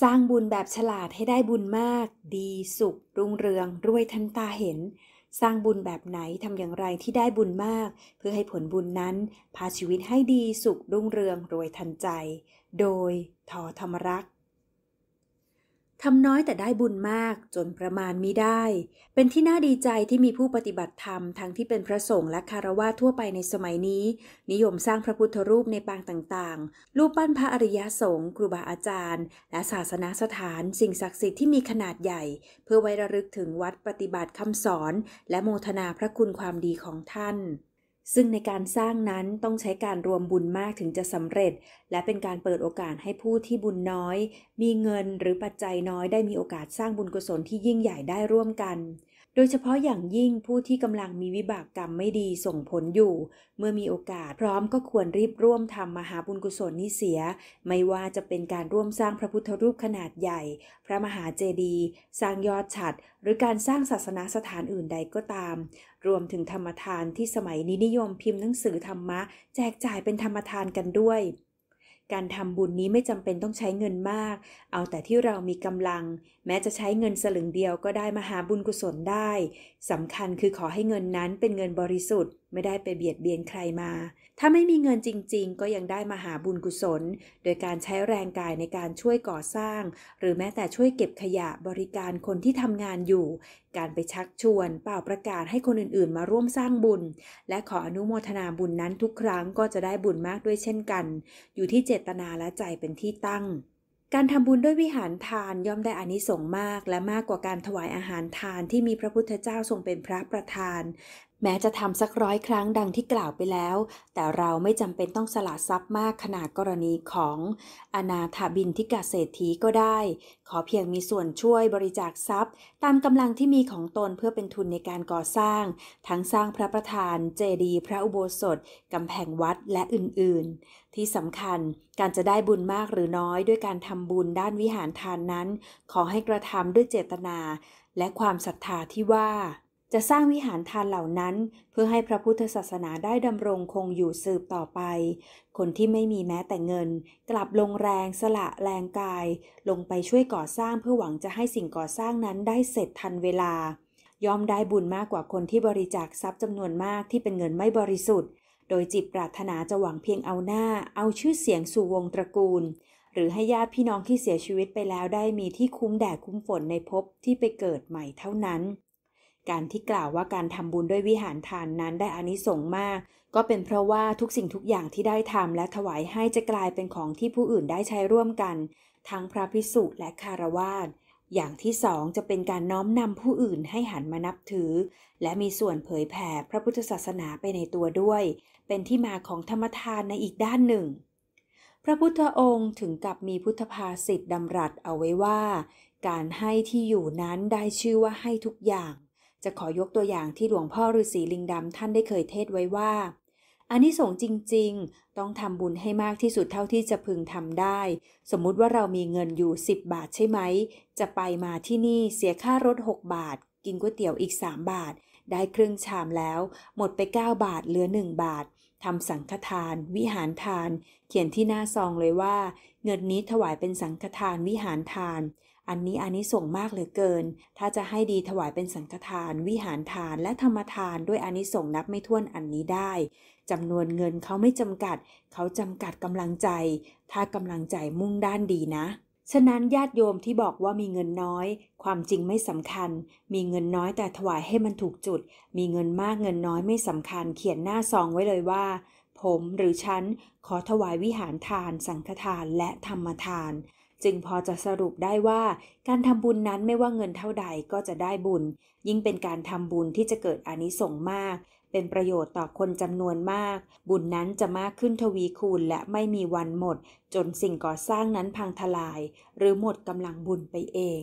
สร้างบุญแบบฉลาดให้ได้บุญมาก ดีสุข รุ่งเรือง รวยทันตาเห็น สร้างบุญแบบไหน ทำอย่างไรที่ได้บุญมาก เพื่อให้ผลบุญนั้น พาชีวิตให้ดีสุข รุ่งเรือง รวยทันใจ โดยทอธรรมรักษทำน้อยแต่ได้บุญมากจนประมาณมิได้ เป็นที่น่าดีใจที่มีผู้ปฏิบัติธรรม ทั้งที่เป็นพระสงฆ์และคารวะทั่วไปในสมัยนี้ นิยมสร้างพระพุทธรูปในปางต่างๆ รูปปั้นพระอริยสงฆ์ครูบาอาจารย์ และศาสนาสถานสิ่งศักดิ์สิทธิ์ที่มีขนาดใหญ่ เพื่อไว้ระลึกถึงวัดปฏิบัติคำสอน และโมทนาพระคุณความดีของท่านซึ่งในการสร้างนั้นต้องใช้การรวมบุญมากถึงจะสำเร็จ และเป็นการเปิดโอกาสให้ผู้ที่บุญน้อย มีเงินหรือปัจจัยน้อยได้มีโอกาสสร้างบุญกุศลที่ยิ่งใหญ่ได้ร่วมกัน โดยเฉพาะอย่างยิ่งผู้ที่กำลังมีวิบากกรรมไม่ดีส่งผลอยู่ เมื่อมีโอกาสพร้อมก็ควรรีบร่วมทำมหาบุญกุศลนี้เสีย ไม่ว่าจะเป็นการร่วมสร้างพระพุทธรูปขนาดใหญ่ พระมหาเจดีย์สร้างยอดฉัดหรือการสร้างศาสนาสถานอื่นใดก็ตามรวมถึงธรรมทานที่สมัยนี้นิยมพิมพ์หนังสือธรรมะ แจกจ่ายเป็นธรรมทานกันด้วย การทำบุญนี้ไม่จำเป็นต้องใช้เงินมาก เอาแต่ที่เรามีกำลัง แม้จะใช้เงินสลึงเดียวก็ได้มหาบุญกุศลได้สำคัญคือขอให้เงินนั้นเป็นเงินบริสุทธิไม่ได้ไปเบียดเบียนใครมา ถ้าไม่มีเงินจริง ๆ ก็ยังได้มาหาบุญกุศล โดยการใช้แรงกายในการช่วยก่อสร้าง หรือแม้แต่ช่วยเก็บขยะ บริการคนที่ทำงานอยู่ การไปชักชวนเป่าประกาศให้คนอื่นๆ มาร่วมสร้างบุญ และขออนุโมทนาบุญนั้นทุกครั้งก็จะได้บุญมากด้วยเช่นกัน อยู่ที่เจตนาและใจเป็นที่ตั้ง การทำบุญด้วยวิหารทานย่อมได้อานิสงส์มาก และมากกว่าการถวายอาหารทานที่มีพระพุทธเจ้าทรงเป็นพระประธานแม้จะทำสักร้อยครั้งดังที่กล่าวไปแล้ว แต่เราไม่จำเป็นต้องสละทรัพย์มากขนาดกรณีของ อนาถบินทิกาเศรษฐีก็ได้ ขอเพียงมีส่วนช่วยบริจาคทรัพย์ ตามกำลังที่มีของตนเพื่อเป็นทุนในการก่อสร้าง ทั้งสร้างพระประธาน เจดีย์พระอุโบสถกำแพงวัดและอื่นๆ ที่สำคัญการจะได้บุญมากหรือน้อยด้วยการทำบุญด้านวิหารทานนั้น ขอให้กระทำด้วยเจตนา และความศรัทธาที่ว่าจะสร้างวิหารทานเหล่านั้น เพื่อให้พระพุทธศาสนาได้ดำรงคงอยู่สืบต่อไป คนที่ไม่มีแม้แต่เงิน กลับลงแรง สละแรงกาย ลงไปช่วยก่อสร้างเพื่อหวังจะให้สิ่งก่อสร้างนั้นได้เสร็จทันเวลาย่อมได้บุญมากกว่าคนที่บริจาคทรัพย์จำนวนมากที่เป็นเงินไม่บริสุทธิ์ โดยจิตปรารถนาจะหวังเพียงเอาหน้า เอาชื่อเสียงสู่วงตระกูล หรือให้ญาติพี่น้องที่เสียชีวิตไปแล้วได้มีที่คุ้มแดดคุ้มฝนในภพที่ไปเกิดใหม่เท่านั้นการที่กล่าวว่าการทำบุญด้วยวิหารทานนั้นได้อานิสงส์มาก ก็เป็นเพราะว่าทุกสิ่งทุกอย่างที่ได้ทำและถวายให้จะกลายเป็นของที่ผู้อื่นได้ใช้ร่วมกัน ทั้งพระภิกษุและคารวาส อย่างที่สองจะเป็นการน้อมนำผู้อื่นให้หันมานับถือ และมีส่วนเผยแผ่พระพุทธศาสนาไปในตัวด้วย เป็นที่มาของธรรมทานในอีกด้านหนึ่ง พระพุทธองค์ถึงกับมีพุทธภาษิตดำรัสเอาไว้ว่า การให้ที่อยู่นั้นได้ชื่อว่าให้ทุกอย่างจะขอยกตัวอย่างที่หลวงพ่อฤาษีลิงดำท่านได้เคยเทศไว้ว่าอันนี้สงจริงๆ ต้องทำบุญให้มากที่สุดเท่าที่จะพึงทำได้ สมมุติว่าเรามีเงินอยู่ 10 บาทใช่ไหม จะไปมาที่นี่เสียค่ารถ 6 บาท กินก๋วยเตี๋ยวอีก 3 บาท ได้ครึ่งชามแล้ว หมดไป 9 บาทเหลือ 1 บาททำสังฆทาน วิหารทาน เขียนที่หน้าซองเลยว่า เงินนี้ถวายเป็นสังฆทานวิหารทานอันนี้อันนี้ส่งมากเหลือเกิน ถ้าจะให้ดีถวายเป็นสังฆทาน วิหารทานและธรรมทานด้วยอันนี้ส่งนับไม่ถ้วนอันนี้ได้ จำนวนเงินเขาไม่จำกัด เขาจำกัดกำลังใจ ถ้ากำลังใจมุ่งด้านดีนะ ฉะนั้นญาติโยมที่บอกว่ามีเงินน้อย ความจริงไม่สำคัญ มีเงินน้อยแต่ถวายให้มันถูกจุด มีเงินมากเงินน้อยไม่สำคัญ เขียนหน้าซองไว้เลยว่า ผมหรือฉันขอถวายวิหารทาน สังฆทานและธรรมทานจึงพอจะสรุปได้ว่าการทำบุญนั้นไม่ว่าเงินเท่าใดก็จะได้บุญ ยิ่งเป็นการทำบุญที่จะเกิดอานิสงส์มาก เป็นประโยชน์ต่อคนจำนวนมาก บุญนั้นจะมากขึ้นทวีคูณและไม่มีวันหมด จนสิ่งก่อสร้างนั้นพังทลาย หรือหมดกำลังบุญไปเอง